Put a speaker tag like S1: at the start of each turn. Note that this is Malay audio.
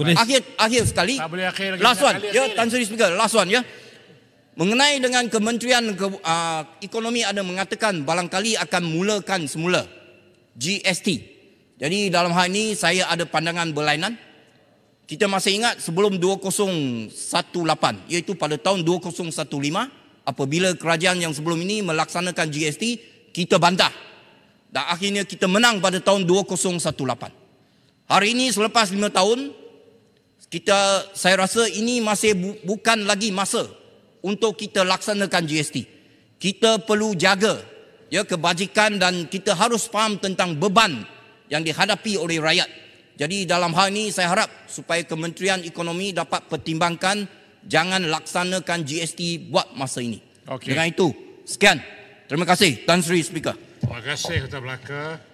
S1: boleh. akhir akhir sekali tak boleh akhir lagi last one ya Tan Sri Speaker last one ya mengenai dengan kementerian ke, uh, ekonomi ada mengatakan barangkali akan mulakan semula GST jadi dalam hal ini saya ada pandangan berlainan kita masih ingat sebelum 2018 iaitu pada tahun 2015 apabila kerajaan yang sebelum ini melaksanakan GST kita bantah dan akhirnya kita menang pada tahun 2018 Hari ini selepas lima tahun, kita saya rasa ini masih bu, bukan lagi masa untuk kita laksanakan GST. Kita perlu jaga ya kebajikan dan kita harus faham tentang beban yang dihadapi oleh rakyat. Jadi dalam hal ini saya harap supaya Kementerian Ekonomi dapat pertimbangkan jangan laksanakan GST buat masa ini. Okay. Dengan itu, sekian. Terima kasih Tan Sri Speaker.
S2: Terima kasih Kota Belaka.